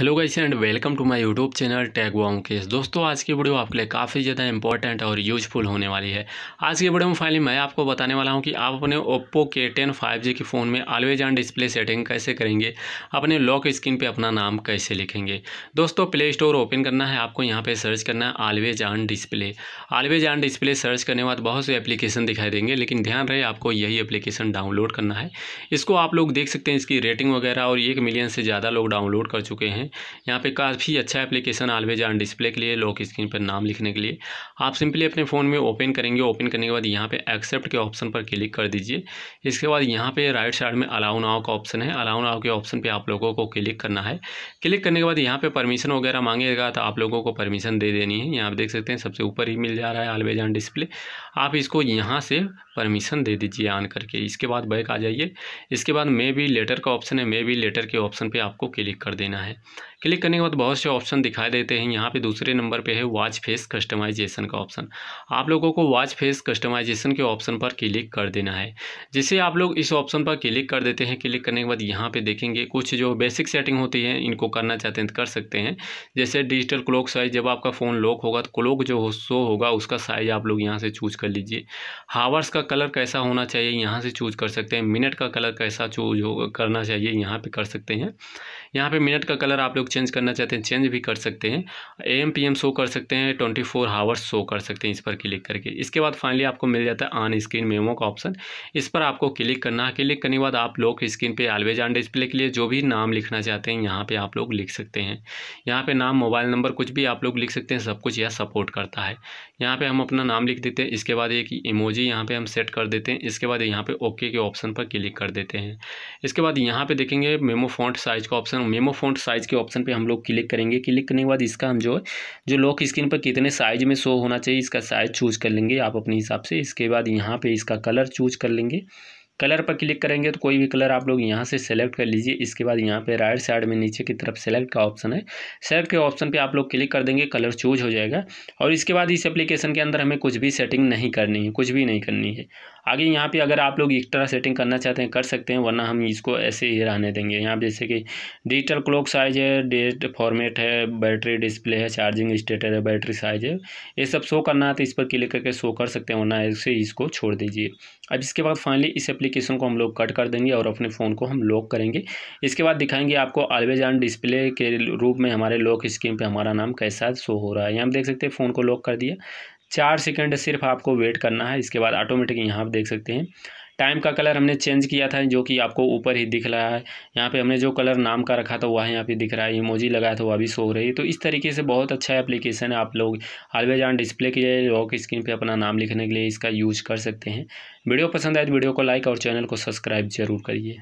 hello guys and welcome to my YouTube channel टैग वॉन्ग केस दोस्तों आज की वीडियो आपके लिए काफ़ी ज़्यादा इंपॉर्टेंट और यूजफुल होने वाली है आज की वीडियो में फाइनली मैं आपको बताने वाला हूं कि आप अपने ओप्पो के टेन फाइव जी के फ़ोन में ऑलवेज ऑन डिस्प्ले सेटिंग कैसे करेंगे अपने लॉक स्क्रीन पर अपना नाम कैसे लिखेंगे दोस्तों प्ले स्टोर ओपन करना है आपको यहाँ पर सर्च करना है always on display always on display search करने के बाद बहुत से एप्लीकेशन दिखाई देंगे लेकिन ध्यान रहे आपको यही एप्लीकेशन डाउनलोड करना है इसको आप लोग देख सकते हैं इसकी रेटिंग वगैरह और एक मिलियन से ज़्यादा लोग डाउनलोड कर चुके हैं यहाँ पे काफ़ी अच्छा एप्लीकेशन आलवेज ऑन डिस्प्ले के लिए लॉक स्क्रीन पर नाम लिखने के लिए आप सिंपली अपने फ़ोन में ओपन करेंगे ओपन करने के बाद यहाँ पे एक्सेप्ट के ऑप्शन पर क्लिक कर दीजिए इसके बाद यहाँ पे राइट साइड में अलाउ नाव का ऑप्शन है अलाउ नाव के ऑप्शन पर आप लोगों को क्लिक करना है क्लिक करने के बाद यहाँ परमिशन वगैरह मांगेगा तो आप लोगों को परमिशन दे देनी है यहाँ आप देख सकते हैं सबसे ऊपर ही मिल जा रहा है आलवेज ऑन डिस्प्ले आप इसको यहाँ से परमिशन दे दीजिए ऑन करके इसके बाद बैक आ जाइए इसके बाद मे बी लेटर का ऑप्शन है मे बी लेटर के ऑप्शन पे आपको क्लिक कर देना है क्लिक करने के बाद बहुत से ऑप्शन दिखाई देते हैं यहाँ पे दूसरे नंबर पे है वॉच फेस कस्टमाइजेशन का ऑप्शन आप लोगों को वॉच फेस कस्टमाइजेशन के ऑप्शन पर क्लिक कर देना है जैसे आप लोग इस ऑप्शन पर क्लिक कर देते हैं क्लिक करने के बाद यहाँ पे देखेंगे कुछ जो बेसिक सेटिंग होती है इनको करना चाहते हैं तो कर सकते हैं जैसे डिजिटल क्लॉक साइज़ जब आपका फ़ोन लॉक होगा तो क्लॉक जो हो शो होगा उसका साइज़ आप लोग यहाँ से चूज कर लीजिए हावर्स का कलर कैसा होना चाहिए यहाँ से चूज कर सकते हैं मिनट का कलर कैसा चूज करना चाहिए यहाँ पर कर सकते हैं यहाँ पर मिनट का कलर आप आप लोग चेंज करना चाहते हैं चेंज भी कर सकते हैं A M P M show कर सकते हैं ट्वेंटी फोर हावर्स शो कर सकते हैं इस पर क्लिक करके इसके बाद फाइनली आपको मिल जाता है ऑन स्क्रीन मेमो का ऑप्शन इस पर आपको क्लिक करना है क्लिक करने के बाद आप लोग स्क्रीन पर आलवेज ऑन डिस्प्ले के लिए जो भी नाम लिखना चाहते हैं यहाँ पर आप लोग लिख सकते हैं यहाँ पर नाम मोबाइल नंबर कुछ भी आप लोग लिख सकते हैं सब कुछ यह सपोर्ट करता है यहाँ पर हम अपना नाम लिख देते हैं इसके बाद एक इमोजी यहाँ पर हम सेट कर देते हैं इसके बाद यहाँ पर ओके के ऑप्शन पर क्लिक कर देते हैं इसके बाद यहाँ पर देखेंगे मेमो फॉन्ट साइज का ऑप्शन मेमो फॉन्ट साइज के ऑप्शन पे हम लोग क्लिक करेंगे क्लिक करने के बाद इसका हम जो है जो लॉक स्क्रीन पर कितने साइज में शो होना चाहिए इसका साइज चूज कर लेंगे आप अपने हिसाब से इसके बाद यहाँ पर इसका कलर चूज कर लेंगे कलर पर क्लिक करेंगे तो कोई भी कलर आप लोग यहाँ से सेलेक्ट कर लीजिए इसके बाद यहाँ पे राइट साइड में नीचे की तरफ सेलेक्ट का ऑप्शन है सेलेक्ट के ऑप्शन पे आप लोग क्लिक कर देंगे कलर चूज हो जाएगा और इसके बाद इस एप्लीकेशन के अंदर हमें कुछ भी सेटिंग नहीं करनी है कुछ भी नहीं करनी है आगे यहाँ पे अगर आप लोग एक्स्ट्रा सेटिंग करना चाहते हैं कर सकते हैं वरना हम इसको ऐसे ही रहने देंगे यहाँ पर जैसे कि डिजिटल क्लॉक साइज है डेट फॉर्मेट है बैटरी डिस्प्ले है चार्जिंग स्टेटर है बैटरी साइज है ये सब शो करना है तो इस पर क्लिक करके शो कर सकते हैं वरना ऐसे इसको छोड़ दीजिए अब इसके बाद फाइनली इस एप्लीकेशन को हम लोग कट कर देंगे और अपने फ़ोन को हम लॉक करेंगे इसके बाद दिखाएंगे आपको ऑलवेज ऑन डिस्प्ले के रूप में हमारे लॉक स्क्रीन पर हमारा नाम कैसा शो हो रहा है यहाँ हम देख सकते हैं फ़ोन को लॉक कर दिया चार सेकेंड सिर्फ आपको वेट करना है इसके बाद ऑटोमेटिक यहाँ आप देख सकते हैं टाइम का कलर हमने चेंज किया था जो कि आपको ऊपर ही दिख रहा है यहाँ पे हमने जो कलर नाम का रखा था वह यहाँ पे दिख रहा है इमोजी लगाया था वह भी सो रही है तो इस तरीके से बहुत अच्छा एप्लीकेशन है आप लोग ऑलवेज ऑन डिस्प्ले के लिए लॉक स्क्रीन पे अपना नाम लिखने के लिए इसका यूज कर सकते हैं वीडियो पसंद आए तो वीडियो को लाइक और चैनल को सब्सक्राइब जरूर करिए